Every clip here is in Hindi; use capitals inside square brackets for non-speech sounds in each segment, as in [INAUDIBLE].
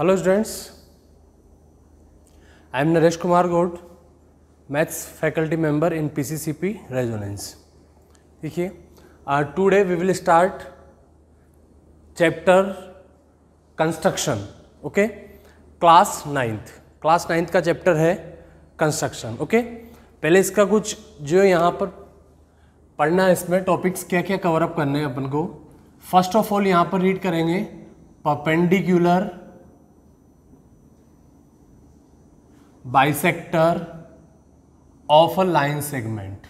Hello students I am Naresh Kumar Gaud maths faculty member in PCCP Resonance देखिए today we will start chapter construction okay class ninth class ninth का चैप्टर है कंस्ट्रक्शन ओके पहले इसका कुछ जो यहाँ पर पढ़ना है इसमें टॉपिक्स क्या क्या कवर अप करने हैं अपन को फर्स्ट ऑफ ऑल यहाँ पर रीड करेंगे perpendicular bisector of a line segment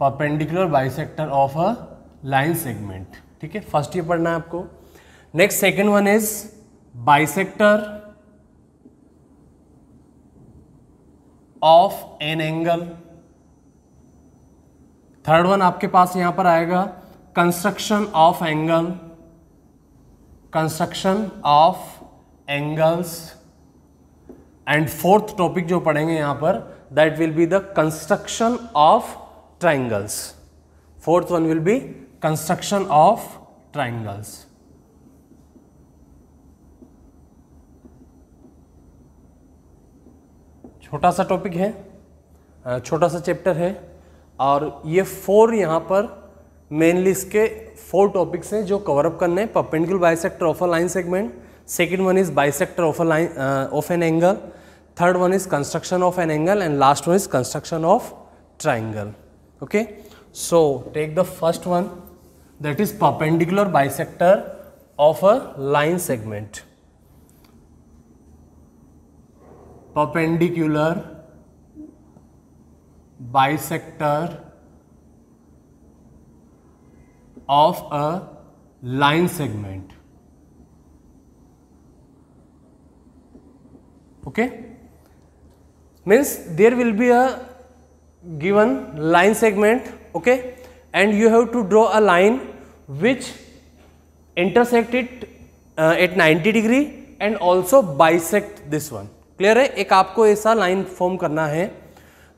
perpendicular bisector of a line segment ठीक है फर्स्ट ये पढ़ना है आपको next second one is bisector of an angle third one आपके पास यहां पर आएगा construction of angle construction of angles and fourth topic जो पढ़ेंगे यहां पर that will be the construction of triangles fourth one will be construction of triangles छोटा सा टॉपिक है छोटा सा चैप्टर है और ये फोर यहाँ पर मेनली इसके फोर टॉपिक्स हैं जो कवर अप करने हैं perpendicular bisector of a line segment second one is bisector of, a line, uh, of an angle, third one is construction of an angle and last one is construction of triangle. Okay? So, take the first one that is perpendicular bisector of a line segment. Perpendicular bisector of a line segment. okay means there will be a given line segment okay and you have to draw a line which intersect it uh, at 90 degree and also bisect this one clear है एक आपको ऐसा लाइन फॉर्म करना है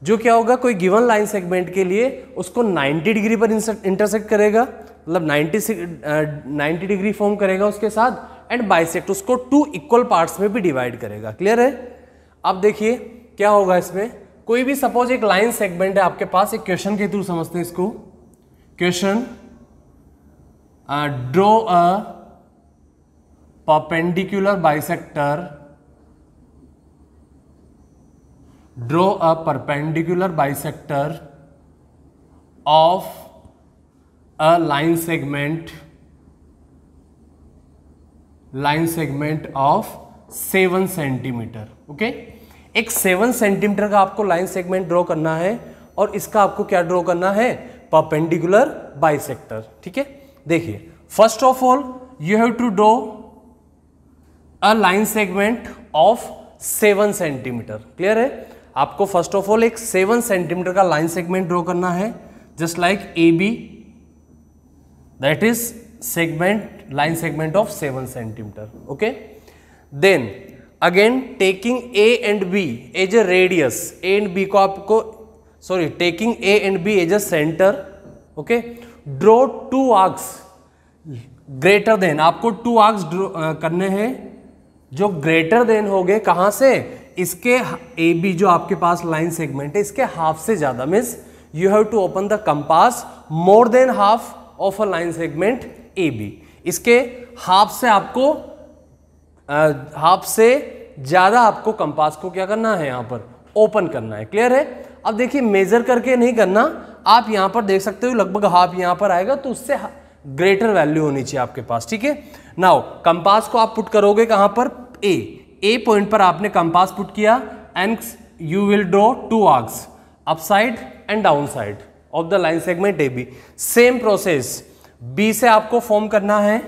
जो क्या होगा कोई गिवन लाइन सेगमेंट के लिए उसको 90 डिग्री पर इंटरसेक्ट करेगा मतलब 90 90 डिग्री फॉर्म करेगा उसके साथ एंड बाइसेक्ट उसको टू इक्वल पार्ट्स में भी डिवाइड करेगा क्लियर है अब देखिए क्या होगा इसमें कोई भी सपोज एक लाइन सेगमेंट है आपके पास एक क्वेश्चन के थ्रू समझते हैं इसको question draw a perpendicular bisector draw a perpendicular bisector of a line segment line segment of seven centimetre okay एक सेवन सेंटीमीटर का आपको लाइन सेगमेंट ड्रॉ करना है और इसका आपको क्या ड्रॉ करना है परपेंडिकुलर बाइसेक्टर ठीक है देखिए first of all you have to draw a line segment of seven centimetre clear है आपको फर्स्ट ऑफ ऑल एक सेवन सेंटीमीटर का लाइन सेगमेंट ड्रॉ करना है just like A B that is segment line segment of seven centimetre okay then again taking A and B as a radius A and B को आपको sorry taking A and B as a centre okay draw two arcs greater than आपको टू आर्क्स करने हैं जो ग्रेटर देन हो गए कहाँ से इसके ए बी जो आपके पास लाइन सेगमेंट है इसके हाफ से ज्यादा means you have to open the compass more than half of a line segment A B इसके हाफ से आपको हाफ से ज़्यादा आपको कंपास को क्या करना है यहाँ पर ओपन करना है क्लियर है अब देखिए मेज़र करके नहीं करना आप यहाँ पर देख सकते हो लगभग हाफ यहाँ पर आएगा तो उससे ग्रेटर वैल्यू होनी चाहिए आपके पास ठीक है नाउ कंपास को आप पुट करोगे कहाँ पर ए ए पॉइंट पर आपने कंपास पुट किया and you will draw two arcs upside and down side of the line segment A B same process B से आपको फॉर्म करना है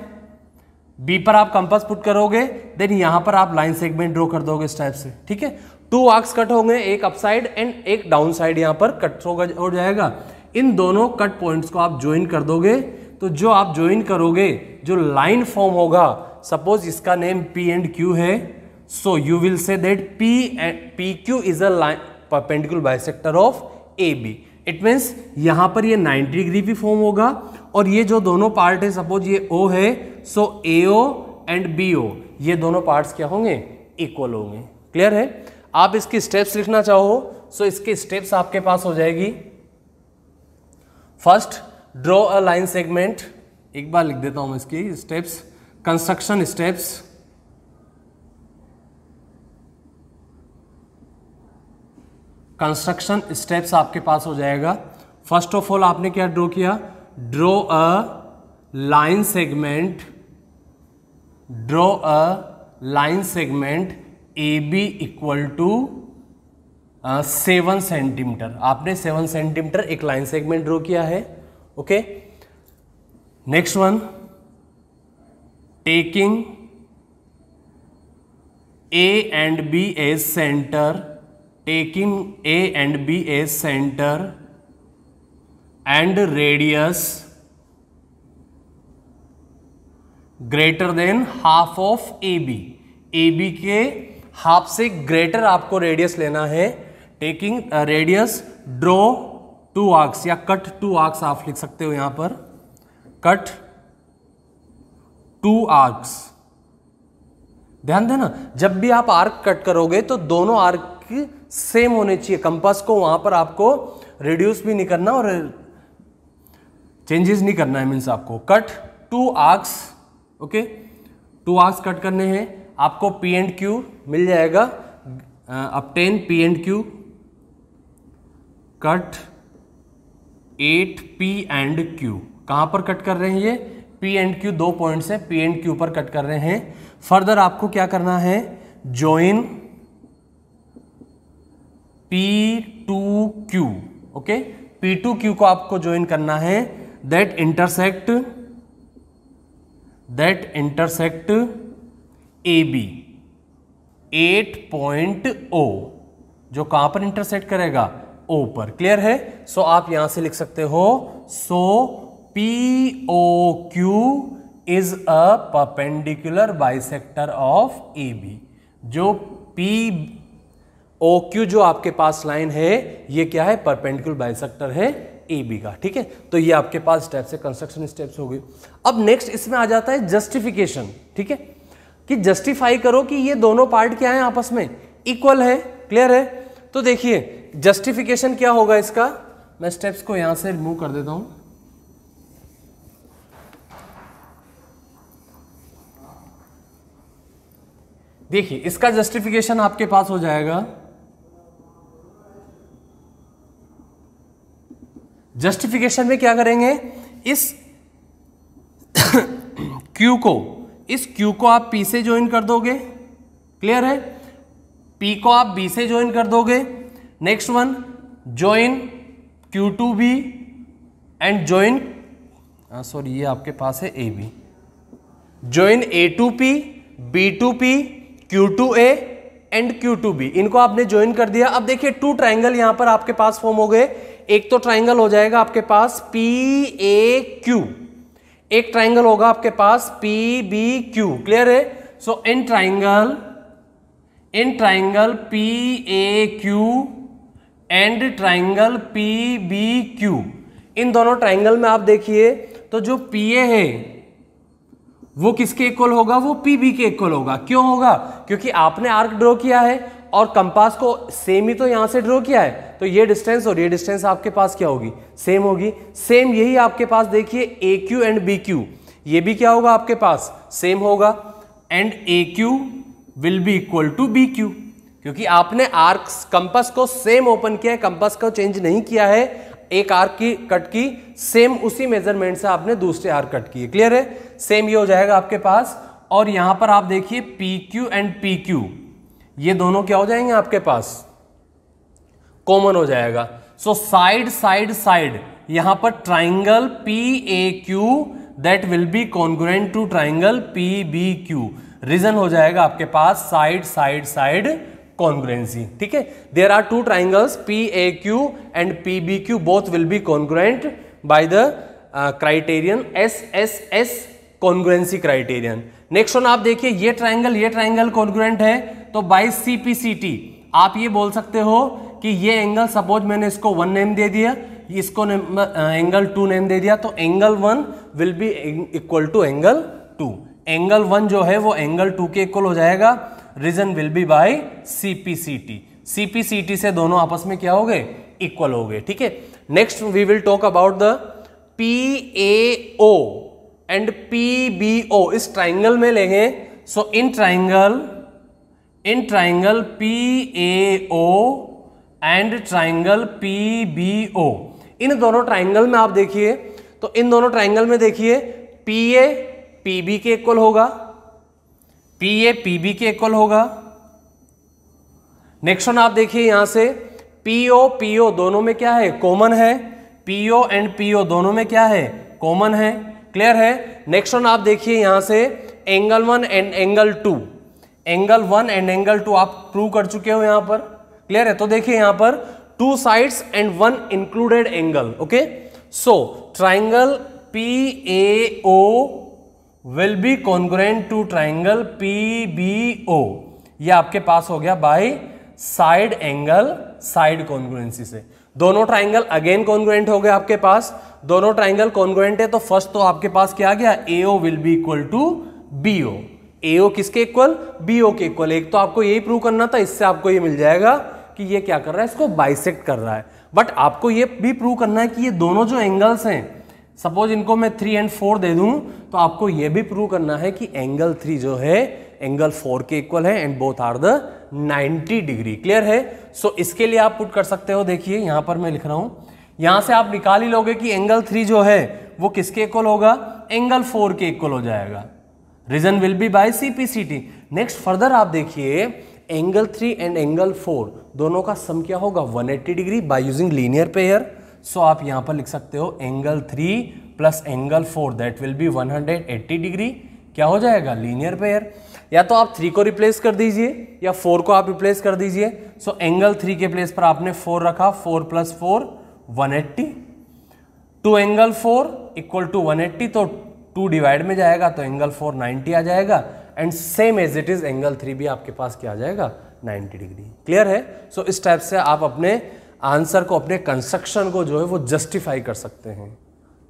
बी पर आप कंपास पुट करोगे देन यहां पर आप लाइन सेगमेंट ड्रॉ कर दोगे इस टाइप से ठीक है टू आर्क्स कट होंगे एक अपसाइड एंड एक डाउन साइड यहां पर कट होगा हो जाएगा इन दोनों कट पॉइंट्स को आप ज्वाइन कर दोगे तो जो आप ज्वाइन करोगे जो लाइन फॉर्म होगा सपोज इसका नेम पी एंड क्यू है so you will say that P and P Q is a line perpendicular bisector of A B it means यहाँ पर ये 90 डिग्री भी फॉर्म होगा और ये जो दोनों पार्ट है सपोज ये ओ है सो ए ओ एंड बी ओ ये दोनों पार्ट्स क्या होंगे इक्वल होंगे क्लियर है आप इसकी स्टेप्स लिखना चाहो सो इसके स्टेप्स आपके पास हो जाएगी first draw a line segment एक बार लिख देता हूँ इसकी steps construction steps construction steps आपके पास हो जाएगा फर्स्ट ऑफ ऑल आपने क्या ड्रॉ किया draw a line segment draw a line segment A B equal to seven centimetre आपने सेवन सेंटीमीटर एक लाइन सेगमेंट ड्रॉ किया है okay next one taking A and B as centre taking A and B as center and radius greater than half of A B A B के हाफ से ग्रेटर आपको रेडियस लेना है taking radius draw two arcs या कट टू आर्क्स आप लिख सकते हो यहां पर कट टू आर्क्स ध्यान देना जब भी आप आर्क कट करोगे तो दोनों आर्क सेम होने चाहिए कंपास को वहां पर आपको रिड्यूस भी नहीं करना और चेंजेस नहीं करना है मीन्स आपको cut two arcs okay two arcs cut करने हैं आपको पी एंड क्यू मिल जाएगा obtain P and Q cut at P and Q कहां पर कट कर रहे हैं ये पी एंड क्यू दो पॉइंट्स हैं पी एंड क्यू पर कट कर रहे हैं फर्दर आपको क्या करना है join P to Q okay P to Q को आपको ज्वाइन करना है that intersect that intersect A B at point O जो कहां पर इंटरसेक्ट करेगा ओ पर क्लियर है सो so, आप यहां से लिख सकते हो so P O Q is a perpendicular bisector of A B जो पी ओ क्यू जो आपके पास लाइन है ये क्या है परपेंडिकुलर बाइसेक्टर है ए बी का ठीक है तो ये आपके पास स्टेप्स है कंस्ट्रक्शन स्टेप्स हो गई अब नेक्स्ट इसमें आ जाता है जस्टिफिकेशन ठीक है कि जस्टिफाई करो कि ये दोनों पार्ट क्या है आपस में इक्वल है क्लियर है तो देखिए जस्टिफिकेशन क्या होगा इसका मैं स्टेप्स को यहां से रिमूव कर देता हूं देखिए इसका जस्टिफिकेशन आपके पास हो जाएगा जस्टिफिकेशन में क्या करेंगे इस क्यू [COUGHS] को इस क्यू को आप पी से ज्वाइन कर दोगे क्लियर है पी को आप बी से ज्वाइन कर दोगे next one join Q to B and join sorry ये आपके पास है A B join A to P B to P Q to A and Q to B इनको आपने ज्वाइन कर दिया अब देखिए टू ट्राइंगल यहां पर आपके पास फॉर्म हो गए एक तो ट्राइंगल हो जाएगा आपके पास पी ए क्यू एक ट्राइंगल होगा आपके पास पी बी क्यू क्लियर है so in triangle in triangle P A Q and triangle P B Q in दोनों ट्राइंगल में आप देखिए तो जो पी ए है वो किसके इक्वल होगा वो पी बी के इक्वल होगा क्यों होगा क्योंकि आपने आर्क ड्रॉ किया है और कंपास को सेम ही तो यहां से ड्रॉ किया है तो ये डिस्टेंस और ये डिस्टेंस आपके पास क्या होगी सेम होगी सेम यही आपके पास देखिए A Q and B Q ये भी क्या होगा आपके पास सेम होगा and A Q will be equal to B Q क्योंकि आपने आर्क कंपस को सेम ओपन किया है कंपस को चेंज नहीं किया है एक आर्क की कट की सेम उसी मेजरमेंट से आपने दूसरे आर्क कट की क्लियर है सेम ये हो जाएगा आपके पास और यहां पर आप देखिए P Q and P Q ये दोनों क्या हो जाएंगे आपके पास कॉमन हो जाएगा सो साइड साइड साइड यहां पर triangle P A Q that will be congruent to triangle P B Q reason हो जाएगा आपके पास साइड साइड साइड कॉन्ग्रेंसी ठीक है there are two triangles P A Q and P B Q both will be congruent by the criterion S S S congruency criterion next one आप देखिए ये ट्राइंगल ये ट्राइंगल कॉन्ग्रेंट है तो by C P C T आप ये बोल सकते हो कि ये एंगल सपोज मैंने इसको वन नेम दे दिया इसको एंगल टू नेम दे दिया तो angle one will be equal to angle two angle one जो है वो एंगल टू के इक्वल हो जाएगा reason will be by CPCT CPCT से दोनों आपस में क्या हो गए इक्वल हो गए ठीक है next we will talk about the P A O and P B O इस ट्राइंगल में लेंगे so in triangle in triangle P A O and triangle P B O in दोनों ट्राइंगल में आप देखिए तो इन दोनों ट्राइंगल में देखिए पी ए पी बी के इक्वल होगा पी ए पी बी के इक्वल होगा नेक्स्ट वन आप देखिए यहां से पी ओ पी ओ दोनों में क्या है कॉमन है पीओ एंड पी ओ दोनों में क्या है कॉमन है क्लियर है नेक्स्ट वन आप देखिए यहां से angle one and angle two angle one and angle two आप प्रूव कर चुके हो यहां पर क्लियर है तो देखिए यहां पर two sides and one included angle okay so triangle P A O will be congruent to triangle P B O ये आपके पास हो गया by side angle side congruency से दोनों ट्राइंगल अगेन कॉन्ग्रुएंट हो गए आपके पास दोनों ट्राइंगल कॉन्ग्रुएंट है तो फर्स्ट तो आपके पास क्या आ गया A O will be equal to B O A O किसके इक्वल बी ओ के इक्वल एक तो आपको यही प्रूव करना था इससे आपको ये मिल जाएगा कि ये क्या कर रहा है इसको बाइसेक्ट कर रहा है बट आपको ये भी प्रूव करना है कि ये दोनों जो एंगल्स हैं सपोज इनको मैं थ्री एंड फोर दे दूं तो आपको ये भी प्रूव करना है कि एंगल थ्री जो है एंगल फोर के इक्वल है and both are the 90 degree clear है सो so, इसके लिए आप पुट कर सकते हो देखिए यहाँ पर मैं लिख रहा हूँ यहाँ से आप निकाल ही लोगे कि एंगल थ्री जो है वो किसके इक्वल होगा एंगल फोर के इक्वल हो जाएगा reason will be by T next further आप देखिए angle three and angle four दोनों का सम क्या होगा 180 degree by using linear pair so आप यहाँ पर लिख सकते हो angle three plus angle four that will be 180 degree क्या हो जाएगा लीनियर पेयर या तो आप थ्री को रिप्लेस कर दीजिए या फोर को आप रिप्लेस कर दीजिए सो एंगल थ्री के प्लेस पर आपने फोर रखा four plus four one eighty two angle four equal to one eighty तो टू डिवाइड में जाएगा तो एंगल फोर नाइन्टी आ जाएगा and same as it is angle three भी आपके पास क्या आ जाएगा 90 डिग्री क्लियर है सो so, इस टाइप से आप अपने आंसर को अपने कंस्ट्रक्शन को जो है वो जस्टिफाई कर सकते हैं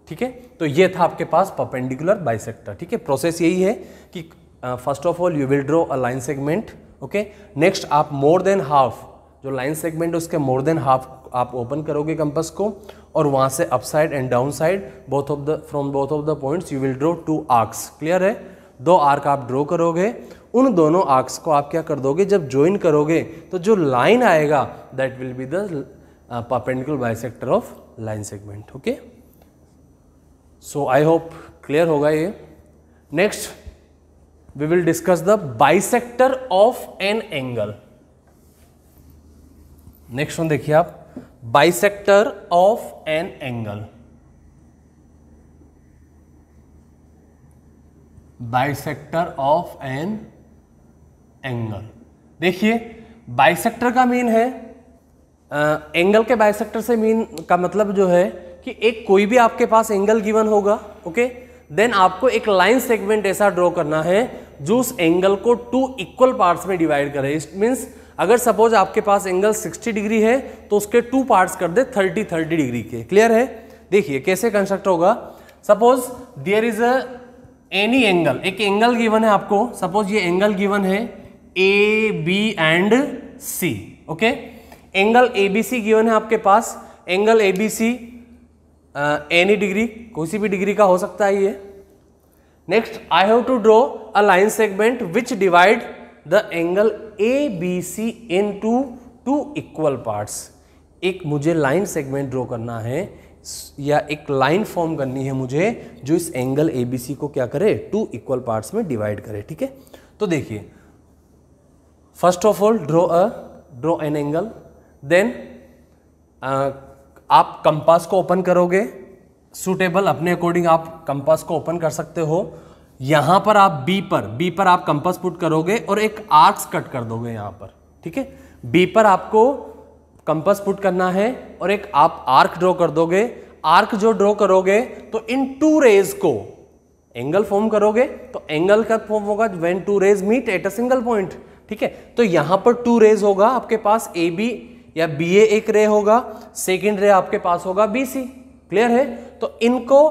ठीक है तो ये था आपके पास पपेंडिकुलर बाइसेक्टर ठीक है प्रोसेस यही है कि first of all you will draw a line segment okay next आप मोर देन हाफ जो लाइन सेगमेंट उसके मोर देन हाफ आप ओपन करोगे कंपस को और वहां से up side and down side both of the from both of the points you will draw two arcs clear है दो आर्क आप ड्रॉ करोगे उन दोनों आर्क्स को आप क्या कर दोगे जब ज्वाइन करोगे तो जो लाइन आएगा that will be the perpendicular bisector of line segment okay so I hope clear होगा ये next we will discuss the bisector of an angle next one देखिए आप bisector of an angle bisector of an angle देखिए बाइसेक्टर का मीन है आ, एंगल के बाइसेक्टर से मीन का मतलब जो है कि एक कोई भी आपके पास एंगल गिवन होगा ओके देन आपको एक लाइन सेगमेंट ऐसा ड्रॉ करना है जो उस एंगल को टू इक्वल पार्ट्स में डिवाइड करे इट मीन्स अगर सपोज आपके पास एंगल 60 डिग्री है तो उसके टू पार्ट्स कर दे 30 30 डिग्री के क्लियर है देखिए कैसे कंस्ट्रक्ट होगा suppose there is a any angle एक एंगल गिवन है आपको सपोज ये एंगल गिवन है A B and C okay angle A B C given है आपके पास angle A B C any degree किसी भी डिग्री का हो सकता है ये next I have to draw a line segment which divide the angle A B C in two two equal parts एक मुझे लाइन सेगमेंट ड्रॉ करना है या एक लाइन फॉर्म करनी है मुझे जो इस एंगल ए को क्या करे टू इक्वल पार्ट्स में डिवाइड करे ठीक है तो देखिए first of all draw a draw an angle then आप कंपास को ओपन करोगे सूटेबल अपने अकॉर्डिंग आप कंपास को ओपन कर सकते हो यहां पर आप बी पर बी पर आप कंपास पुट करोगे और एक आर्क्स कट कर दोगे यहां पर ठीक है बी पर आपको कंपस पुट करना है और एक आप आर्क ड्रॉ कर दोगे आर्क जो ड्रॉ करोगे तो इन टू रेज को एंगल फॉर्म करोगे तो एंगल का फॉर्म होगा when two rays meet at a single point ठीक है तो यहां पर टू रेज होगा आपके पास ए बी या बी ए एक रे होगा सेकेंड रे आपके पास होगा बी सी क्लियर है तो इनको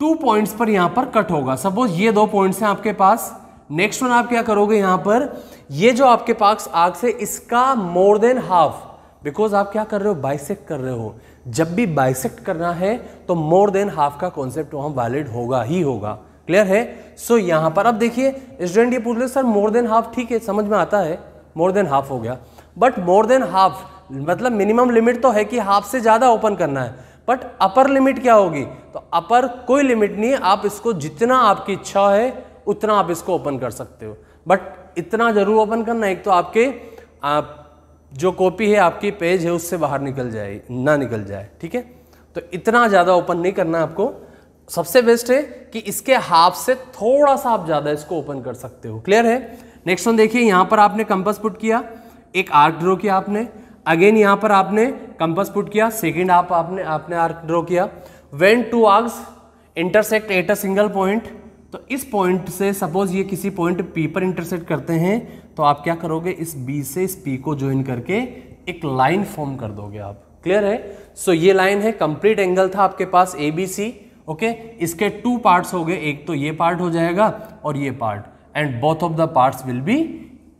टू पॉइंट्स पर यहां पर कट होगा सपोज ये दो पॉइंट्स हैं आपके पास नेक्स्ट वन आप क्या करोगे यहां पर ये जो आपके पास आग से इसका मोर देन हाफ बिकॉज आप क्या कर रहे हो बाइसेक्ट कर रहे हो जब भी बाइसेक्ट करना है तो मोर देन हाफ का कॉन्सेप्ट वहां वैलिड होगा ही होगा क्लियर है सो so, यहाँ पर अब देखिए स्टूडेंट ये पूछ रहे सर मोर देन हाफ ठीक है समझ में आता है मोर देन हाफ हो गया बट मोर देन हाफ मतलब मिनिमम लिमिट तो है कि हाफ से ज़्यादा ओपन करना है बट अपर लिमिट क्या होगी तो अपर कोई लिमिट नहीं है आप इसको जितना आपकी इच्छा है उतना आप इसको ओपन कर सकते हो बट इतना जरूर ओपन करना एक तो आपके आप जो कॉपी है आपकी पेज है उससे बाहर निकल जाए ना निकल जाए ठीक है तो इतना ज़्यादा ओपन नहीं करना आपको सबसे बेस्ट है कि इसके हाफ से थोड़ा सा आप ज़्यादा इसको ओपन कर सकते हो क्लियर है नेक्स्ट वन देखिए यहाँ पर आपने कंपस पुट किया एक आर्क ड्रॉ किया आपने अगेन यहाँ पर आपने कंपस पुट किया सेकेंड आप आपने आपने आर्क ड्रॉ किया when two arcs intersect at a single point तो इस पॉइंट से सपोज ये किसी पॉइंट पी पर इंटरसेक्ट करते हैं तो आप क्या करोगे इस बी से इस पी को ज्वाइन करके एक लाइन फॉर्म कर दोगे आप क्लियर है सो so, ये लाइन है कंप्लीट एंगल था आपके पास ए बी सी ओके इसके टू पार्ट्स हो गए एक तो ये पार्ट हो जाएगा और ये part and both of the parts will be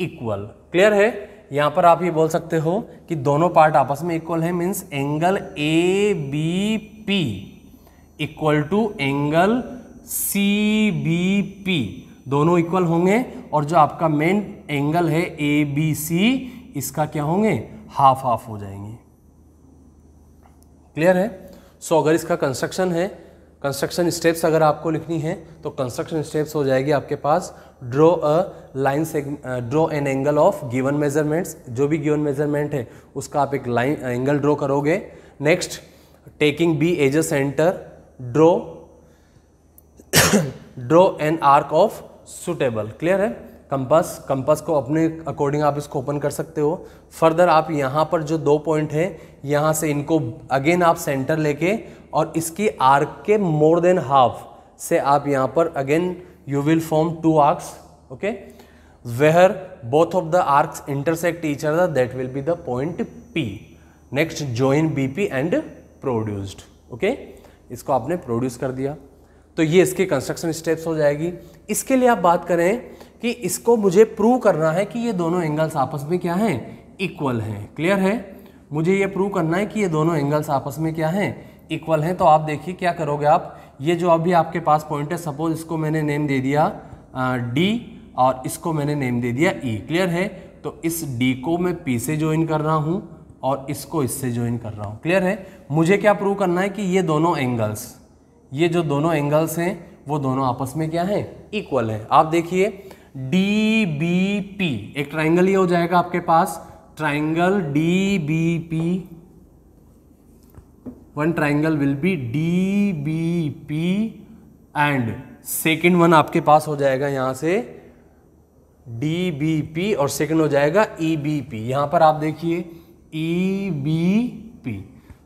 equal clear है यहाँ पर आप ये बोल सकते हो कि दोनों पार्ट आपस में इक्वल है means angle A B P equal to angle C B P दोनों इक्वल होंगे और जो आपका मेन एंगल है ए बी सी इसका क्या होंगे हाफ हाफ हो जाएंगे क्लियर है सो so, अगर इसका कंस्ट्रक्शन है कंस्ट्रक्शन स्टेप्स अगर आपको लिखनी है तो कंस्ट्रक्शन स्टेप्स हो जाएगी आपके पास draw a line draw an angle of given measurements जो भी गिवन मेजरमेंट है उसका आप एक लाइन एंगल ड्रॉ करोगे next taking B as a centre draw draw an arc of suitable clear है कंपास कंपास को अपने अकॉर्डिंग आप इसको ओपन कर सकते हो फर्दर आप यहाँ पर जो दो पॉइंट है यहाँ से इनको अगेन आप सेंटर लेके और इसकी आर्क के मोर देन हाफ से आप यहाँ पर again you will form two arcs okay where both of the arcs intersect each other that will be the point P next join B P and produced okay इसको आपने प्रोड्यूस कर दिया तो ये इसके कंस्ट्रक्शन स्टेप्स हो जाएगी इसके लिए आप बात करें कि इसको मुझे प्रूव करना है कि ये दोनों एंगल्स आपस में क्या हैं इक्वल हैं क्लियर है मुझे ये प्रूव करना है कि ये दोनों एंगल्स आपस में क्या हैं इक्वल हैं तो आप देखिए क्या करोगे आप ये जो अभी आपके पास पॉइंट है सपोज इसको मैंने नेम दे दिया डी और इसको मैंने नेम दे दिया ई e, क्लियर है तो इस डी को मैं पी से ज्वाइन कर रहा हूँ और इसको इससे ज्वाइन कर रहा हूँ क्लियर है मुझे क्या प्रूव करना है कि ये दोनों एंगल्स ये जो दोनों एंगल्स हैं वो दोनों आपस में क्या हैं इक्वल है आप देखिए डी बी पी एक ट्राइंगल ये हो जाएगा आपके पास triangle D B P one triangle will be D B P and second one आपके पास हो जाएगा यहां से डी बी पी और सेकेंड हो जाएगा ई e बी पी यहां पर आप देखिए ई बी पी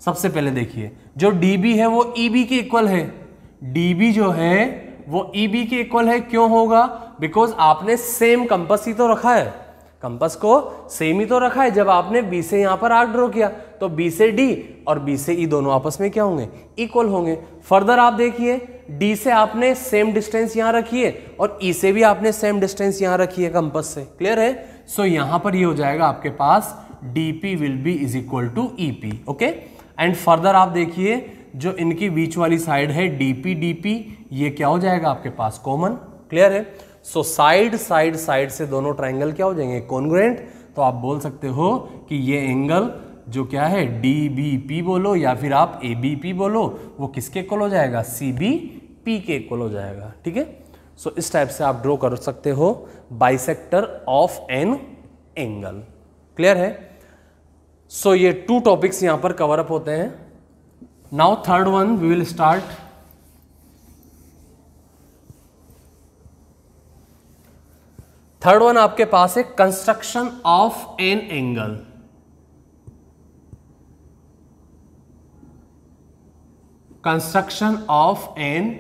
सबसे पहले देखिए जो डी है वो ई e के इक्वल है डी जो है वो ई e के इक्वल है क्यों होगा बिकॉज आपने सेम कंपस ही तो रखा है कंपस को सेम ही तो रखा है जब आपने बी से यहाँ पर आर्क ड्रॉ किया तो बी से डी और बी से ई e दोनों आपस में क्या होंगे इक्वल होंगे फर्दर आप देखिए डी से आपने सेम डिस्टेंस यहाँ रखी है और ई e से भी आपने सेम डिस्टेंस यहाँ रखी है कंपस से क्लियर है सो so, यहाँ पर ये यह हो जाएगा आपके पास D P will be is equal to E P okay and further आप देखिए जो इनकी बीच वाली साइड है डीपी डीपी ये क्या हो जाएगा आपके पास कॉमन क्लियर है सो साइड साइड साइड से दोनों ट्राइंगल क्या हो जाएंगे कॉन्ग्रेंट तो आप बोल सकते हो कि ये एंगल जो क्या है डी बी पी बोलो या फिर आप ए बोलो वो किसके इक्वल हो जाएगा सी बी पी के कल हो जाएगा ठीक है सो इस टाइप से आप ड्रॉ कर सकते हो bisector of an angle clear है सो so, ये टू टॉपिक्स यहां पर कवर अप होते हैं now third one we will start third one आपके पास है construction of an angle construction of an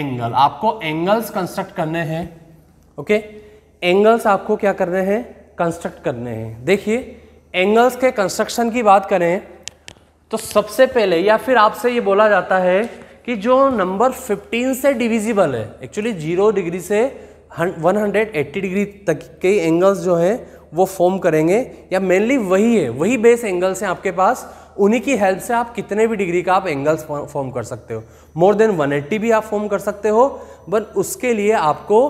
angle आपको एंगल्स कंस्ट्रक्ट करने हैं ओके okay? एंगल्स आपको क्या करने हैं कंस्ट्रक्ट करने हैं देखिए एंगल्स के कंस्ट्रक्शन की बात करें तो सबसे पहले या फिर आपसे ये बोला जाता है कि जो नंबर 15 से डिविजिबल है एक्चुअली जीरो डिग्री से 180 डिग्री तक के एंगल्स जो हैं वो फॉर्म करेंगे या मेनली वही है वही बेस एंगल्स हैं आपके पास उन्हीं की हेल्प से आप कितने भी डिग्री का आप एंगल्स फॉर्म कर सकते हो मोर देन 180 भी आप फॉर्म कर सकते हो बट उसके लिए आपको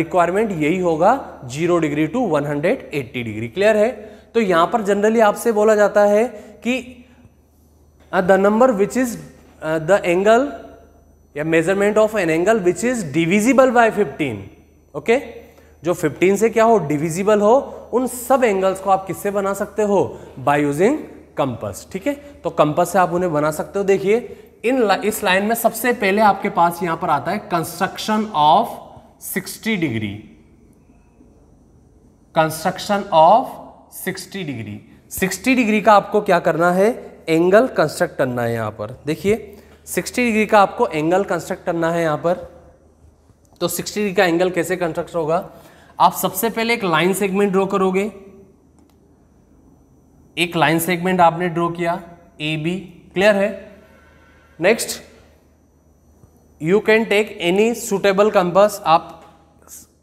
रिक्वायरमेंट uh, यही होगा zero degree to 180 degree clear है तो यहाँ पर जनरली आपसे बोला जाता है कि the number which is the angle या measurement of an angle which is divisible by 15 okay जो 15 से क्या हो डिविजिबल हो उन सब एंगल्स को आप किससे बना सकते हो बाय यूजिंग कंपस ठीक है तो कंपस से आप उन्हें बना सकते हो देखिए इन इस लाइन में सबसे पहले आपके पास यहां पर आता है construction of 60 degree construction of 60 degree 60 degree का आपको क्या करना है एंगल कंस्ट्रक्ट करना है यहाँ पर देखिए 60 डिग्री का आपको एंगल कंस्ट्रक्ट करना है यहाँ पर तो 60 डिग्री का एंगल कैसे कंस्ट्रक्ट होगा आप सबसे पहले एक लाइन सेगमेंट ड्रॉ करोगे एक लाइन सेगमेंट आपने ड्रॉ किया ए बी क्लियर है next you can take any suitable compass आप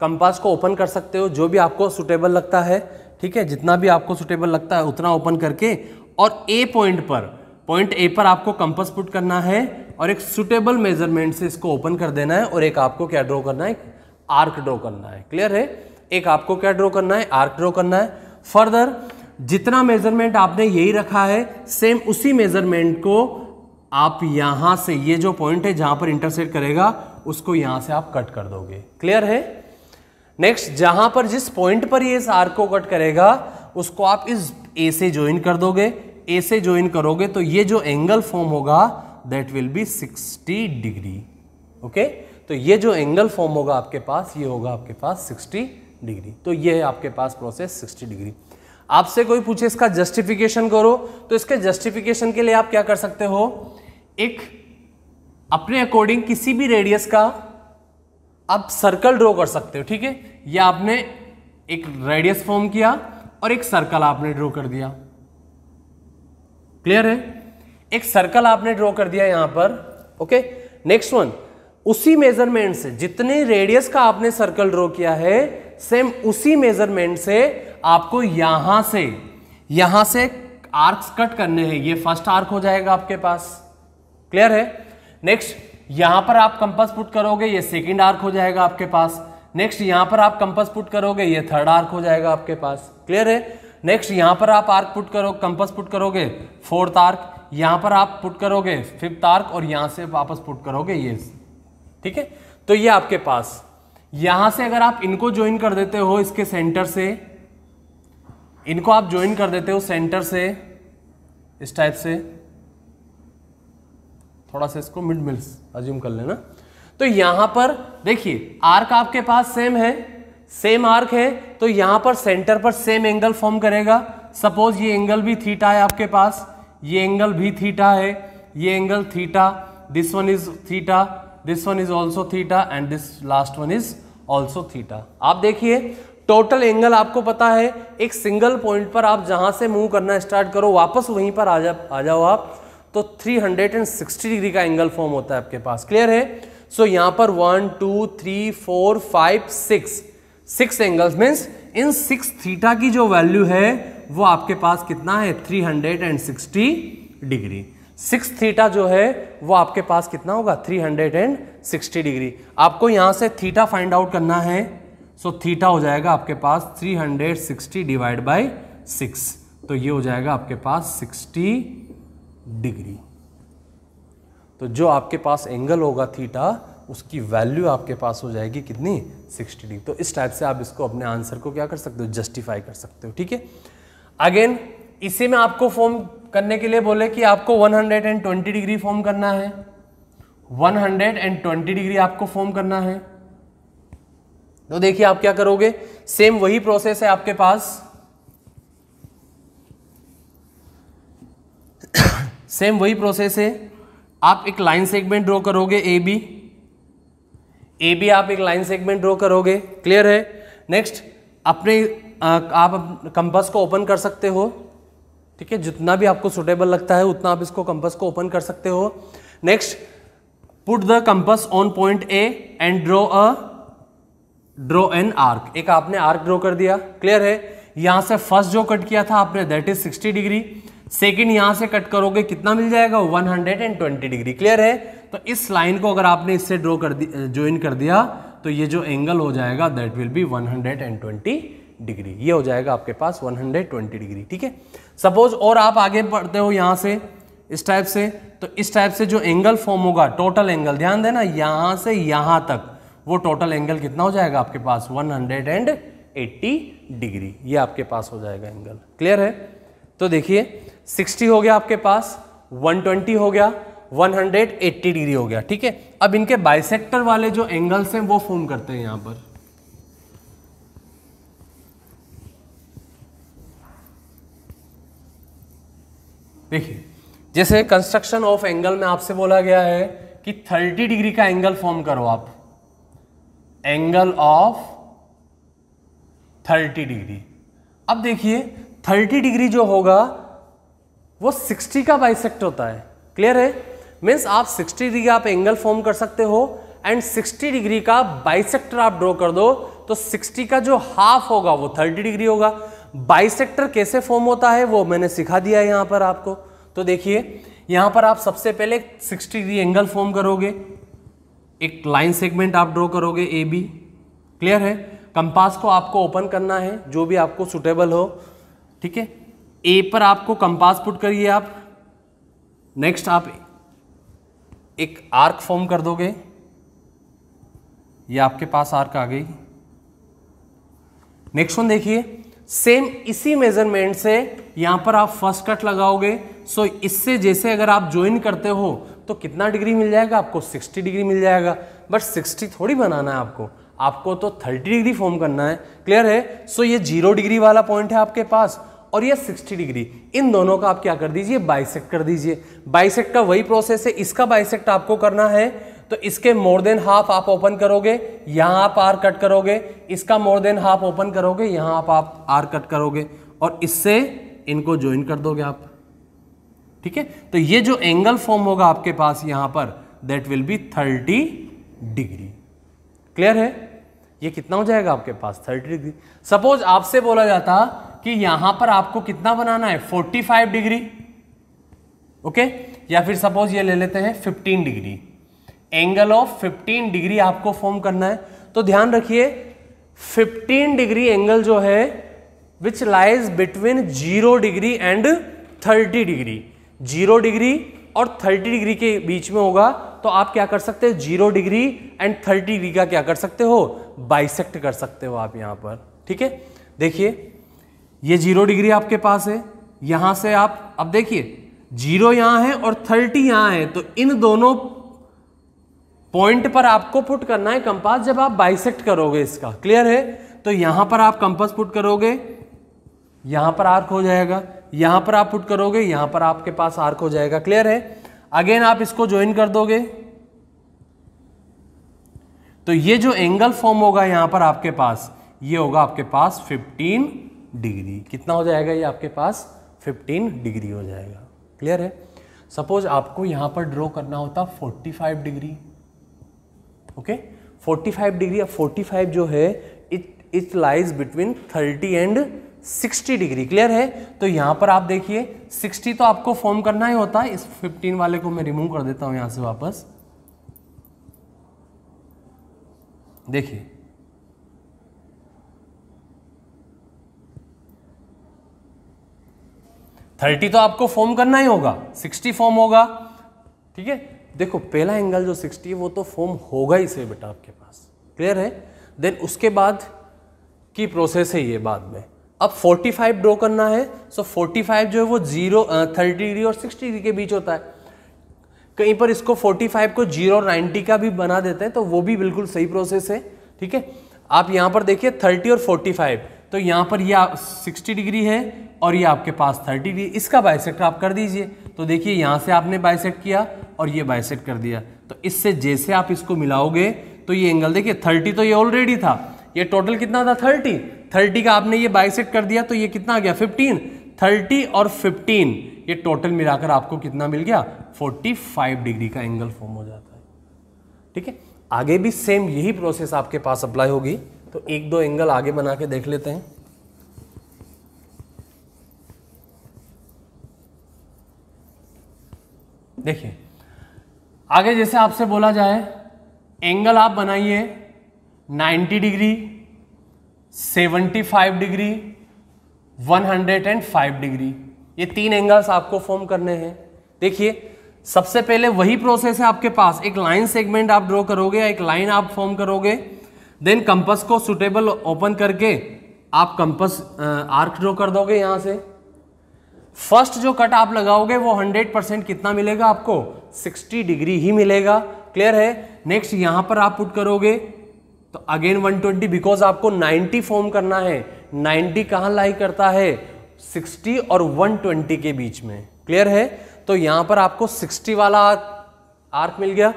कंपास को ओपन कर सकते हो जो भी आपको सुटेबल लगता है ठीक है जितना भी आपको सुटेबल लगता है उतना ओपन करके और ए पॉइंट पर पॉइंट ए पर आपको कंपस पुट करना है और एक सुटेबल मेजरमेंट से इसको ओपन कर देना है और एक आपको क्या ड्रॉ करना है आर्क ड्रॉ करना है क्लियर है एक आपको क्या ड्रॉ करना है आर्क ड्रॉ करना है फर्दर जितना मेजरमेंट आपने यही रखा है सेम उसी मेजरमेंट को आप यहां से ये जो पॉइंट है जहां पर इंटरसेट करेगा उसको यहां से आप कट कर दोगे क्लियर है नेक्स्ट जहां पर जिस पॉइंट पर ये इस आर्क को कट करेगा उसको आप इस ए से ज्वाइन कर दोगे ए से ज्वाइन करोगे तो ये जो एंगल फॉर्म होगा that will be 60 degree okay तो ये जो एंगल फॉर्म होगा आपके पास ये होगा आपके पास 60 डिग्री तो ये है आपके पास प्रोसेस 60 डिग्री आपसे कोई पूछे इसका जस्टिफिकेशन करो तो इसके जस्टिफिकेशन के लिए आप क्या कर सकते हो एक अपने अकॉर्डिंग किसी भी रेडियस का आप सर्कल ड्रॉ कर सकते हो ठीक है ये आपने एक रेडियस फॉर्म किया और एक सर्कल आपने ड्रॉ कर दिया क्लियर है एक सर्कल आपने ड्रॉ कर दिया यहां पर ओके नेक्स्ट वन उसी मेजरमेंट से जितने रेडियस का आपने सर्कल ड्रॉ किया है सेम उसी मेजरमेंट से आपको यहां से यहां से आर्क्स कट करने हैं ये फर्स्ट आर्क हो जाएगा आपके पास क्लियर है नेक्स्ट यहां पर आप कंपस पुट करोगे ये सेकेंड आर्क हो जाएगा आपके पास नेक्स्ट यहां पर आप कंपस पुट करोगे ये थर्ड आर्क हो जाएगा आपके पास क्लियर है नेक्स्ट यहां पर आप आर्क पुट करो कंपस पुट करोगे फोर्थ आर्क यहां पर आप पुट करोगे फिफ्थ आर्क और यहां से वापस पुट करोगे ये ठीक है तो ये आपके पास यहां से अगर आप इनको ज्वाइन कर देते हो इसके सेंटर से इनको आप ज्वाइन कर देते हो सेंटर से इस टाइप से थोड़ा सा इसको मिड मिल्स अज्यूम कर लेना तो यहां पर देखिए आर्क आपके पास सेम है सेम आर्क है तो यहां पर सेंटर पर सेम एंगल फॉर्म करेगा सपोज ये एंगल भी थीटा है आपके पास ये एंगल भी थीटा है ये angle theta this one is theta this one is also theta and this last one is also theta आप देखिए टोटल एंगल आपको पता है एक सिंगल पॉइंट पर आप जहां से मूव करना स्टार्ट करो वापस वहीं पर आ जा आ जाओ आप तो 360 डिग्री का एंगल फॉर्म होता है आपके पास क्लियर है सो so, यहां पर one two three four five six six angles means in six theta की जो वैल्यू है वो आपके पास कितना है 360 डिग्री सिक्स थीटा जो है वो आपके पास कितना होगा 360 डिग्री आपको यहां से थीटा फाइंड आउट करना है सो so, थीटा हो जाएगा आपके पास 360 डिवाइड बाई सिक्स तो ये हो जाएगा आपके पास सिक्सटी डिग्री तो जो आपके पास एंगल होगा थीटा उसकी वैल्यू आपके पास हो जाएगी कितनी 60 डिग्री तो इस टाइप से आप इसको अपने आंसर को क्या कर सकते हो जस्टिफाई कर सकते हो ठीक है अगेन इसी में आपको फॉर्म करने के लिए बोले कि आपको 120 डिग्री फॉर्म करना है 120 डिग्री आपको फॉर्म करना है तो देखिए आप क्या करोगे सेम वही प्रोसेस है आपके पास सेम वही प्रोसेस है आप एक लाइन सेगमेंट ड्रॉ करोगे ए बी ए बी आप एक लाइन सेगमेंट ड्रॉ करोगे क्लियर है नेक्स्ट अपने आप कंपास को ओपन कर सकते हो ठीक है जितना भी आपको सुटेबल लगता है उतना आप इसको कंपास को ओपन कर सकते हो next put the compass on point A and draw a draw an arc एक आपने आर्क ड्रॉ कर दिया क्लियर है यहां से फर्स्ट जो कट किया था आपने दैट इज 60 डिग्री सेकेंड यहां से कट करोगे कितना मिल जाएगा 120 डिग्री क्लियर है तो इस लाइन को अगर आपने इससे ड्रॉ कर दिया ज्वाइन कर दिया तो ये जो एंगल हो जाएगा दैट विल बी 120 डिग्री ये हो जाएगा आपके पास 120 डिग्री ठीक है सपोज और आप आगे बढ़ते हो यहाँ से इस टाइप से तो इस टाइप से जो एंगल फॉर्म होगा टोटल एंगल ध्यान देना यहाँ से यहां तक वो टोटल एंगल कितना हो जाएगा आपके पास 180 डिग्री ये आपके पास हो जाएगा एंगल क्लियर है तो देखिए 60 हो गया आपके पास 120 हो गया 180 डिग्री हो गया ठीक है अब इनके बाइसेक्टर वाले जो एंगल्स हैं वो फॉर्म करते हैं यहां पर देखिए जैसे कंस्ट्रक्शन ऑफ एंगल में आपसे बोला गया है कि 30 डिग्री का एंगल फॉर्म करो आप एंगल ऑफ 30 डिग्री अब देखिए 30 डिग्री जो होगा वो 60 का बाइसेक्ट होता है क्लियर है मीन्स आप 60 डिग्री आप एंगल फॉर्म कर सकते हो एंड 60 डिग्री का बाइसेक्टर आप ड्रॉ कर दो तो 60 का जो हाफ होगा वो 30 डिग्री होगा बाइसेक्टर कैसे फॉर्म होता है वो मैंने सिखा दिया है यहाँ पर आपको तो देखिए यहाँ पर आप सबसे पहले 60 डिग्री एंगल फॉर्म करोगे एक लाइन सेगमेंट आप ड्रॉ करोगे ए बी क्लियर है कंपास को आपको ओपन करना है जो भी आपको सुटेबल हो ठीक है ए पर आपको कंपास पुट करिए आप नेक्स्ट आप एक आर्क फॉर्म कर दोगे ये आपके पास आर्क आ गई नेक्स्ट वन देखिए सेम इसी मेजरमेंट से यहां पर आप फर्स्ट कट लगाओगे सो इससे जैसे अगर आप ज्वाइन करते हो तो कितना डिग्री मिल जाएगा आपको 60 डिग्री मिल जाएगा बट 60 थोड़ी बनाना है आपको आपको तो 30 डिग्री फॉर्म करना है क्लियर है सो ये जीरो डिग्री वाला पॉइंट है आपके पास और ये 60 डिग्री इन दोनों का आप क्या कर दीजिए बाइसेक्ट कर दीजिए बाइसेक्ट का वही प्रोसेस है इसका बाइसेक्ट आपको करना है तो इसके मोर देन हाफ आप ओपन करोगे यहाँ आप आर कट करोगे इसका मोर देन हाफ ओपन करोगे यहाँ आप, आप आर कट करोगे और इससे इनको ज्वाइन कर दोगे आप ठीक है तो ये जो एंगल फॉर्म होगा आपके पास यहाँ पर that will be thirty degree clear है ये कितना हो जाएगा आपके पास थर्टी डिग्री सपोज आपसे बोला जाता कि यहां पर आपको कितना बनाना है 45 डिग्री ओके या फिर सपोज ये ले लेते हैं 15 डिग्री एंगल ऑफ 15 डिग्री आपको फॉर्म करना है तो ध्यान रखिए 15 डिग्री एंगल जो है which lies between zero degree and 30 degree zero degree और 30 डिग्री के बीच में होगा तो आप क्या कर सकते हो zero degree and thirty degree का क्या कर सकते हो बाइसेक्ट कर सकते हो आप यहां पर ठीक है देखिए ये जीरो डिग्री आपके पास है यहां से आप अब देखिए जीरो यहां है और थर्टी यहां है तो इन दोनों पॉइंट पर आपको पुट करना है कंपास जब आप बाइसेक्ट करोगे इसका क्लियर है तो यहां पर आप कंपास पुट करोगे यहां पर आर्क हो जाएगा यहां पर आप पुट करोगे यहां पर आपके पास आर्क हो जाएगा क्लियर है अगेन आप इसको ज्वाइन कर दोगे तो ये जो एंगल फॉर्म होगा यहां पर आपके पास ये होगा आपके पास फिफ्टीन डिग्री कितना हो जाएगा ये आपके पास 15 डिग्री हो जाएगा क्लियर है सपोज आपको यहाँ पर ड्रॉ करना होता 45 डिग्री ओके 45 डिग्री या 45 जो है it it lies between 30 and 60 degree clear है तो यहाँ पर आप देखिए 60 तो आपको फॉर्म करना ही होता है इस 15 वाले को मैं रिमूव कर देता हूँ यहाँ से वापस देखिए थर्टी तो आपको फॉर्म करना ही होगा सिक्सटी फॉर्म होगा ठीक है देखो पहला एंगल जो सिक्सटी है वो तो फॉर्म होगा ही से बेटा आपके पास क्लियर है देन उसके बाद की प्रोसेस है ये बाद में अब 45 ड्रॉ करना है सो so 45 जो है वो जीरो थर्टी डिग्री और 60 डिग्री के बीच होता है कहीं पर इसको 45 को जीरो और 90 का भी बना देते हैं तो वो भी बिल्कुल सही प्रोसेस है ठीक है आप यहाँ पर देखिए 30 और 45 तो यहाँ पर ये यह 60 डिग्री है और ये आपके पास 30 डिग्री इसका बाइसेक्ट आप कर दीजिए तो देखिए यहाँ से आपने बाइसेट किया और ये बाइसेट कर दिया तो इससे जैसे आप इसको मिलाओगे तो ये एंगल देखिए थर्टी तो ये ऑलरेडी था ये टोटल कितना था थर्टी थर्टी का आपने ये बाइसेट कर दिया तो ये कितना आ गया फिफ्टीन थर्टी और फिफ्टीन ये टोटल मिलाकर आपको कितना मिल गया 45 डिग्री का एंगल फॉर्म हो जाता है ठीक है आगे भी सेम यही प्रोसेस आपके पास अप्लाई होगी तो एक दो एंगल आगे बना के देख लेते हैं देखिए आगे जैसे आपसे बोला जाए एंगल आप बनाइए 90 डिग्री 75 डिग्री 105 डिग्री ये तीन एंगल्स आपको फॉर्म करने हैं देखिए सबसे पहले वही प्रोसेस है आपके पास एक लाइन सेगमेंट आप ड्रॉ करोगे एक लाइन आप फॉर्म करोगे देन कंपस को सुटेबल ओपन करके आप कंपस आर्क ड्रॉ कर दोगे यहाँ से फर्स्ट जो कट आप लगाओगे वो 100 परसेंट कितना मिलेगा आपको 60 डिग्री ही मिलेगा क्लियर है नेक्स्ट यहाँ पर आप पुट करोगे तो अगेन 120 बिकॉज आपको 90 फॉर्म करना है 90 कहाँ लाई करता है 60 और 120 के बीच में क्लियर है तो यहाँ पर आपको 60 वाला आर्क मिल गया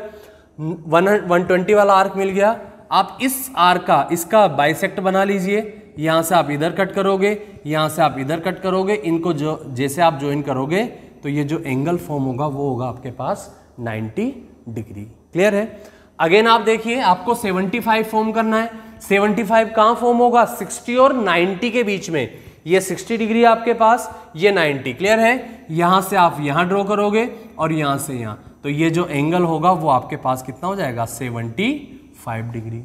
120 वाला आर्क मिल गया आप इस आर का इसका बाइसेक्ट बना लीजिए यहाँ से आप इधर कट करोगे यहाँ से आप इधर कट करोगे इनको जो जैसे आप ज्वाइन करोगे तो ये जो एंगल फॉर्म होगा वो होगा आपके पास 90 डिग्री क्लियर है अगेन आप देखिए आपको 75 फॉर्म करना है 75 फाइव कहाँ फॉर्म होगा 60 और 90 के बीच में ये 60 डिग्री आपके पास ये 90 क्लियर है यहाँ से आप यहाँ ड्रॉ करोगे और यहाँ से यहाँ तो ये जो एंगल होगा वो आपके पास कितना हो जाएगा सेवनटी फाइव डिग्री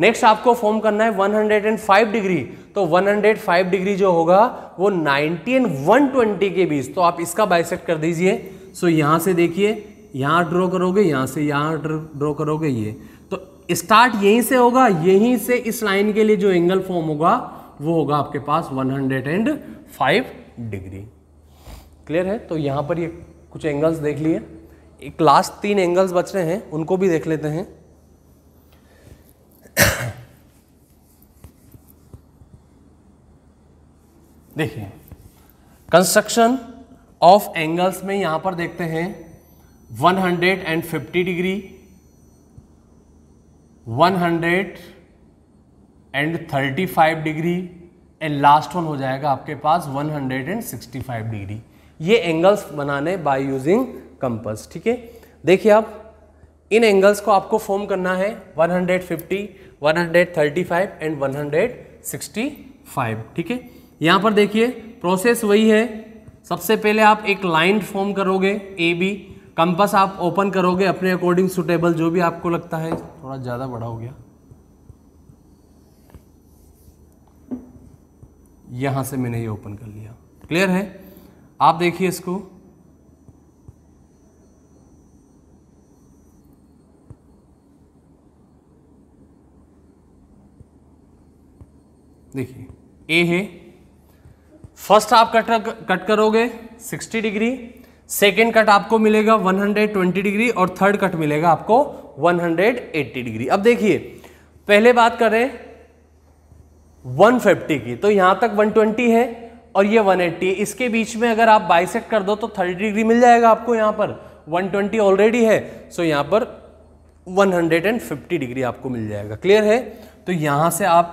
नेक्स्ट आपको फॉर्म करना है 105 डिग्री तो 105 डिग्री जो होगा वो 90 एंड 120 के बीच तो आप इसका बाइसेक्ट कर दीजिए सो so, यहाँ से देखिए यहां ड्रॉ करोगे यहाँ से यहाँ ड्रॉ करोगे ये तो स्टार्ट यहीं से होगा यहीं से इस लाइन के लिए जो एंगल फॉर्म होगा वो होगा आपके पास 105 डिग्री क्लियर है तो यहां पर ये कुछ एंगल्स देख लिए लास्ट तीन एंगल्स बच रहे हैं उनको भी देख लेते हैं देखिए कंस्ट्रक्शन ऑफ एंगल्स में यहां पर देखते हैं 150 degree 135 degree and last one हो जाएगा आपके पास 165 डिग्री ये एंगल्स बनाने बाय यूजिंग कंपस ठीक है देखिए आप इन एंगल्स को आपको फॉर्म करना है 150, 135 एंड 165 ठीक है यहाँ पर देखिए प्रोसेस वही है सबसे पहले आप एक लाइन फॉर्म करोगे ए बी कंपस आप ओपन करोगे अपने अकॉर्डिंग सुटेबल जो भी आपको लगता है थोड़ा ज़्यादा बड़ा हो गया यहाँ से मैंने ये ओपन कर लिया क्लियर है आप देखिए इसको देखिए ए है फर्स्ट आप कट कट करोगे 60 डिग्री सेकेंड कट आपको मिलेगा 120 डिग्री और थर्ड कट मिलेगा आपको 180 डिग्री अब देखिए पहले बात करें 150 की तो यहाँ तक 120 है और ये 180 है इसके बीच में अगर आप बाइसेक्ट कर दो तो 30 डिग्री मिल जाएगा आपको यहाँ पर 120 ऑलरेडी है सो यहाँ पर 150 डिग्री आपको मिल जाएगा क्लियर है तो यहां से आप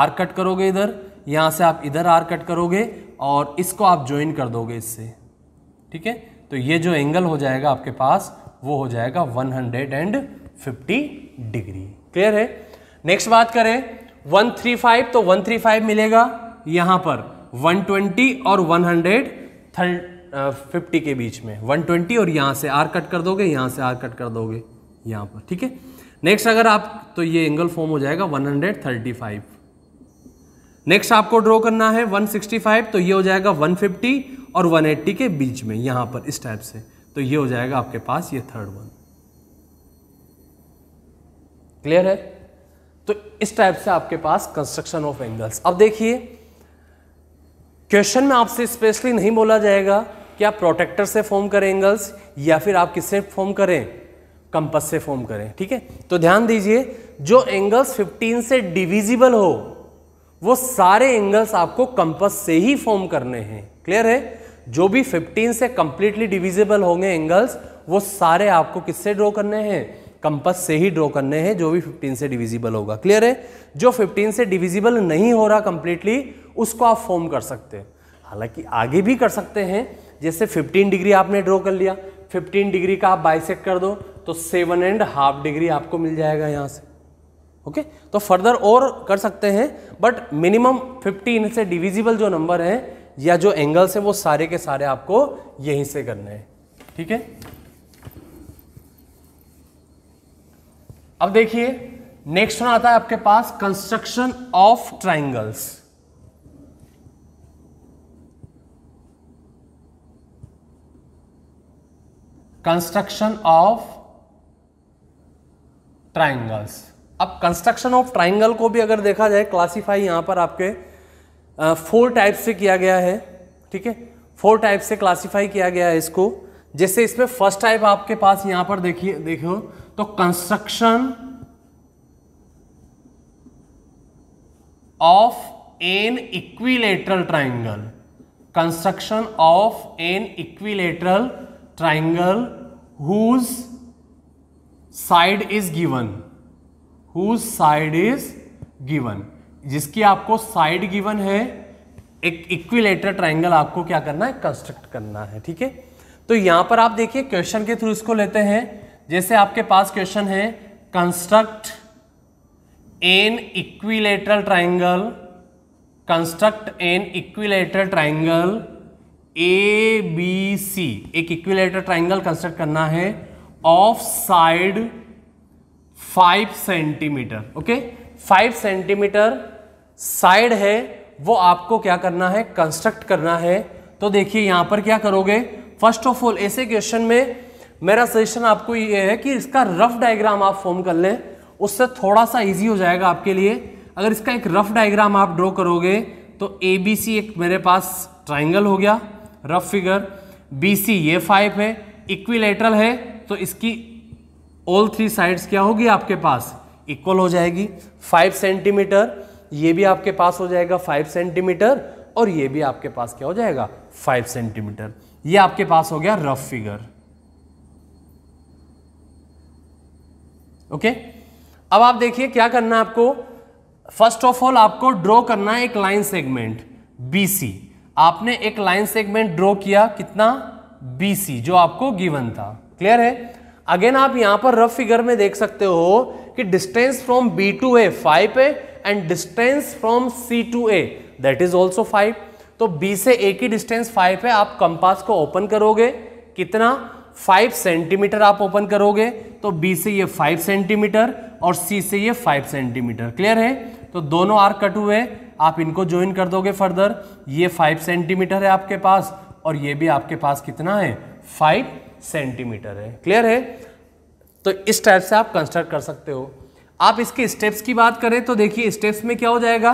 आर कट करोगे इधर यहाँ से आप इधर आर कट करोगे और इसको आप ज्वाइन कर दोगे इससे ठीक है तो ये जो एंगल हो जाएगा आपके पास वो हो जाएगा 150 डिग्री क्लियर है नेक्स्ट बात करें 135 तो 135 मिलेगा यहाँ पर 120 और 150 के बीच में 120 और यहाँ से आर कट कर दोगे यहाँ से आर कट कर दोगे यहाँ पर ठीक है नेक्स्ट अगर आप तो ये एंगल फॉर्म हो जाएगा 135 नेक्स्ट आपको ड्रॉ करना है 165 तो ये हो जाएगा 150 और 180 के बीच में यहां पर इस टाइप से तो ये हो जाएगा आपके पास ये थर्ड वन क्लियर है तो इस टाइप से आपके पास कंस्ट्रक्शन ऑफ एंगल्स अब देखिए क्वेश्चन में आपसे स्पेशली नहीं बोला जाएगा कि आप प्रोटेक्टर से फॉर्म करें एंगल्स या फिर आप किससे फॉर्म करें कंपस से फॉर्म करें ठीक है तो ध्यान दीजिए जो एंगल्स 15 से डिविजिबल हो वो सारे एंगल्स आपको कंपस से ही फॉर्म करने हैं क्लियर है जो भी 15 से कंप्लीटली डिविजिबल होंगे एंगल्स वो सारे आपको किससे ड्रॉ करने हैं कंपस से ही ड्रॉ करने हैं जो भी 15 से डिविजिबल होगा क्लियर है जो 15 से डिविजिबल नहीं हो रहा कंप्लीटली उसको आप फॉर्म कर सकते हैं हालांकि आगे भी कर सकते हैं जैसे 15 डिग्री आपने ड्रॉ कर लिया 15 डिग्री का आप बाइसेक कर दो तो सेवन एंड हाफ डिग्री आपको मिल जाएगा यहाँ से ओके okay? तो फर्दर और कर सकते हैं बट मिनिमम 15 से डिविजिबल जो नंबर है या जो एंगल्स है वो सारे के सारे आपको यहीं से करने हैं ठीक है अब देखिए नेक्स्ट वन आता है आपके पास construction of triangles construction of triangles अब कंस्ट्रक्शन ऑफ ट्राइंगल को भी अगर देखा जाए क्लासीफाई यहाँ पर आपके फोर टाइप से किया गया है ठीक है फोर टाइप से क्लासीफाई किया गया है इसको जैसे इसमें फर्स्ट टाइप आपके पास यहाँ पर देखिए देखो तो construction of an equilateral triangle construction of an equilateral triangle whose side is given whose side is given जिसकी आपको साइड गिवन है एक इक्विलेटर ट्राइंगल आपको क्या करना है कंस्ट्रक्ट करना है ठीक है तो यहां पर आप देखिए क्वेश्चन के थ्रू इसको लेते हैं जैसे आपके पास क्वेश्चन है construct an equilateral triangle construct an equilateral triangle A B C एक इक्विलेटर ट्राइंगल कंस्ट्रक्ट करना है of side five centimetre okay five centimetre side है वो आपको क्या करना है कंस्ट्रक्ट करना है तो देखिए यहाँ पर क्या करोगे फर्स्ट ऑफ ऑल ऐसे क्वेश्चन में मेरा सजेशन आपको ये है कि इसका रफ डायग्राम आप फॉर्म कर लें उससे थोड़ा सा इजी हो जाएगा आपके लिए अगर इसका एक रफ डायग्राम आप ड्रॉ करोगे तो ए बी सी एक मेरे पास ट्राइंगल हो गया रफ फिगर बी सी ये फाइव है इक्विलेटरल है तो इसकी ऑल थ्री साइड्स क्या होगी आपके पास इक्वल हो जाएगी फाइव सेंटीमीटर ये भी आपके पास हो जाएगा फाइव सेंटीमीटर और ये भी आपके पास क्या हो जाएगा फाइव सेंटीमीटर ये आपके पास हो गया रफ फिगर ओके okay? अब आप देखिए क्या करना है आपको फर्स्ट ऑफ ऑल आपको ड्रॉ करना है एक लाइन सेगमेंट बीसी आपने एक लाइन सेगमेंट ड्रॉ किया कितना बीसी जो आपको गिवन था क्लियर है अगेन आप यहां पर रफ फिगर में देख सकते हो कि distance from B to A five है and distance from C to A that is also five तो बी से ए की डिस्टेंस फाइव है आप कंपास को ओपन करोगे कितना फाइव सेंटीमीटर आप ओपन करोगे तो बी से ये फाइव सेंटीमीटर और सी से ये फाइव सेंटीमीटर क्लियर है तो दोनों आर कट हुए आप इनको ज्वाइन कर दोगे फर्दर ये फाइव सेंटीमीटर है आपके पास और ये भी आपके पास कितना है फाइव सेंटीमीटर है क्लियर है तो इस टाइप से आप कंस्ट्रक्ट कर सकते हो आप इसके स्टेप्स की बात करें तो देखिए स्टेप्स में क्या हो जाएगा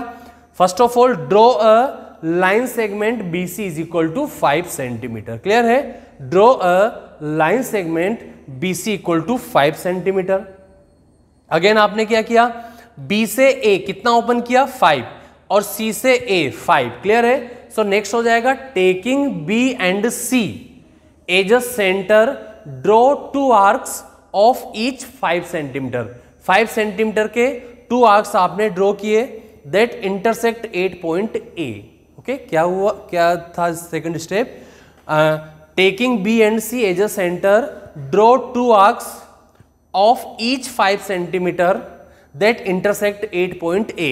first of all draw a line segment B C is equal to five centimetre clear है draw a line segment B C equal to five centimetre again आपने क्या किया बी से ए कितना ओपन किया फाइव और सी से ए फाइव क्लियर है सो so नेक्स्ट हो जाएगा taking B and C as centre draw two arcs of each five centimetre five centimetre के टू आर्क्स आपने ड्रॉ किए that intersect at point A okay क्या हुआ क्या था second step taking B and C as a centre draw two arcs of each five centimetre that intersect at point A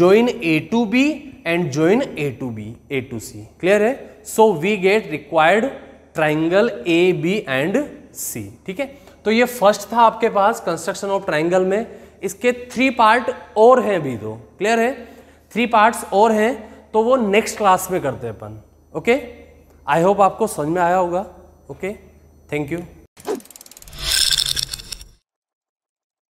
join A to B and join A to B A to C clear है सो we get required triangle A B and C ठीक है तो ये फर्स्ट था आपके पास कंस्ट्रक्शन ऑफ ट्राइंगल में इसके थ्री पार्ट और हैं भी दो क्लियर है थ्री पार्ट्स और हैं तो वो नेक्स्ट क्लास में करते हैं अपन ओके आई होप आपको समझ में आया होगा ओके थैंक यू